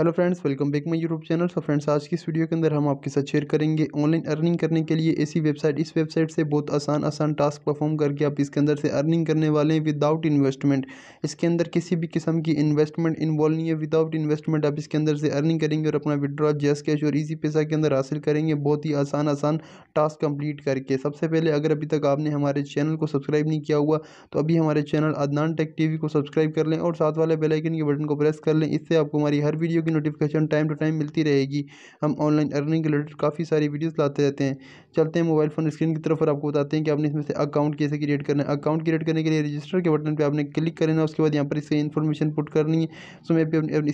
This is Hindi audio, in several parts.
hello friends welcome back my YouTube channel so friends आज की इस वीडियो के अंदर हम आपके साथ शेयर करेंगे ऑनलाइन अर्निंग करने के लिए ऐसी वेबसाइट इस वेबसाइट से बहुत आसान आसान टास्क परफॉर्म करके आप इसके अंदर से अर्निंग करने वाले हैं विदाउट इन्वेस्टमेंट इसके अंदर किसी भी किस्म की इन्वेस्टमेंट इन्वॉल्व नहीं है विदाउट इन्वेस्टमेंट आप इसके अंदर से अर्निंग करेंगे और अपना विड्रॉ जैस कैश और ईजी पैसा के अंदर हासिल करेंगे बहुत ही आसान आसान टास्क कंप्लीट करके सबसे पहले अगर अभी तक आपने हमारे चैनल को सब्सक्राइब नहीं किया हुआ तो अभी हमारे चैनल अदनान टेक टी को सब्सक्राइब कर लें और साथ वाले बेलाइकन के बटन को प्रेस कर लें इससे आपको हमारी हर वीडियो की नोटिफिकेशन टाइम टू टाइम मिलती रहेगी हम ऑनलाइन अर्निंग रिलेटेड काफ़ी सारी वीडियोस लाते रहते हैं चलते हैं मोबाइल फ़ोन स्क्रीन की तरफ और आपको बताते हैं कि आपने इसमें से अकाउंट कैसे क्रिएट करना है अकाउंट क्रिएट करने के लिए रजिस्टर के बटन पर आपने क्लिक करना उसके बाद यहाँ पर इसे इन्फॉर्मेशन पुट करनी है सो मैं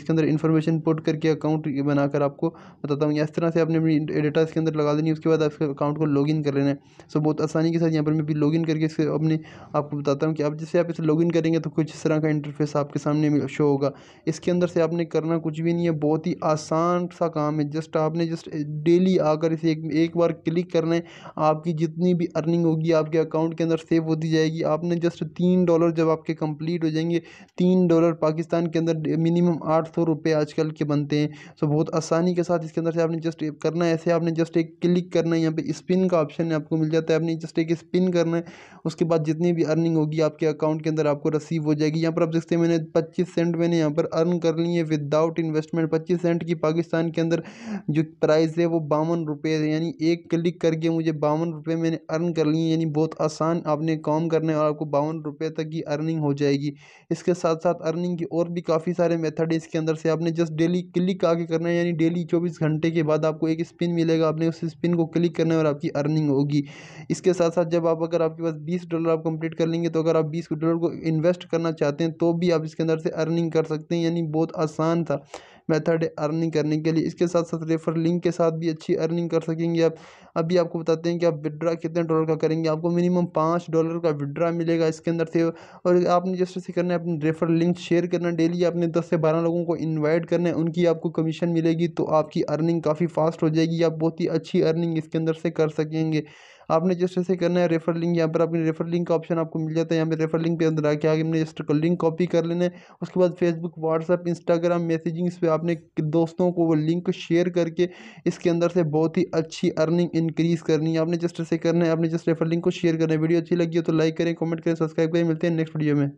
इसके अंदर इन्फॉर्मेशन पुट करके अकाउंट बनाकर आपको बताता हूँ इस तरह से आपने अपनी डेटा इसके अंदर लगा देनी उसके बाद आपके अकाउंट को लॉगिन कर लेना है सो बहुत आसानी के साथ यहाँ पर मैं भी लॉगिन करके इसे अपने आपको बताता हूँ कि आप जैसे आप इसे लॉगिन करेंगे तो कुछ इस तरह का इंटरफेस आपके सामने शो होगा इसके अंदर से आपने करना कुछ भी नहीं है बहुत ही आसान सा काम है जस्ट आपने जस्ट डेली आकर इसे एक, एक बार क्लिक करना है आपकी जितनी भी अर्निंग होगी आपके अकाउंट के अंदर सेव होती जाएगी आपने जस्ट तीन डॉलर जब आपके कंप्लीट हो जाएंगे तीन डॉलर पाकिस्तान के अंदर मिनिमम आठ सौ रुपये आजकल के बनते हैं सो बहुत आसानी के साथ इसके अंदर से आपने जस्ट करना है ऐसे आपने जस्ट एक क्लिक करना है यहाँ पर स्पिन का ऑप्शन है आपको मिल जाता है आपने जस्ट एक स्पिन करना है उसके बाद जितनी भी अर्निंग होगी आपके अकाउंट के अंदर आपको रिसीव हो जाएगी यहाँ पर आप देखते हैं मैंने पच्चीस सेंट मैंने यहाँ पर अर्न कर ली है विदाउट इन्वेस्ट इन्वेस्टमेंट पच्चीस सेंट की पाकिस्तान के अंदर जो प्राइस है वो बावन रुपये यानी एक क्लिक करके मुझे बावन रुपये मैंने अर्न कर ली यानी बहुत आसान आपने काम करना है और आपको बावन रुपये तक की अर्निंग हो जाएगी इसके साथ साथ अर्निंग की और भी काफ़ी सारे मेथड है इसके अंदर से आपने जस्ट डेली क्लिक आके करना है यानी डेली चौबीस घंटे के बाद आपको एक स्पिन मिलेगा आपने उस स्पिन को क्लिक करना है और आपकी अर्निंग होगी इसके साथ साथ जब आप अगर आपके पास बीस डॉलर आप कंप्लीट कर लेंगे तो अगर आप बीस डॉलर को इन्वेस्ट करना चाहते हैं तो भी आप इसके अंदर से अर्निंग कर सकते हैं यानी बहुत आसान था मेथड है अर्निंग करने के लिए इसके साथ साथ रेफर लिंक के साथ भी अच्छी अर्निंग कर सकेंगे आप अभी आपको बताते हैं कि आप विड्रा कितने डॉलर का करेंगे आपको मिनिमम पाँच डॉलर का विड्रा मिलेगा इसके अंदर से और आपने जैसे करना है अपने रेफर लिंक शेयर करना डेली आपने दस से बारह लोगों को इन्वाइट करना है उनकी आपको कमीशन मिलेगी तो आपकी अर्निंग काफ़ी फास्ट हो जाएगी आप बहुत ही अच्छी अर्निंग इसके अंदर से कर सकेंगे आपने जस्ट ऐसे करना है रेफर लिंक यहाँ पर आपने रेफर लिंक का ऑप्शन आपको मिल जाता है यहाँ पर रेफर लिंक पे अंदर आके आगे हमने जस्ट लिंक कॉपी कर लेना है उसके बाद फेसबुक व्हाट्सअप इंस्टाग्राम मैसेजिंग्स पे आपने दोस्तों को वो लिंक शेयर करके इसके अंदर से बहुत ही अच्छी अर्निंग इंक्रीज़ करनी है आपने जस्ट ऐसे करना है आपने जस्ट रेफर लिंक को शेयर करना है वीडियो अच्छी लगी हो तो लाइक करें कॉमेंट करें सब्सक्राइब करें मिलते हैं नेक्स्ट वीडियो में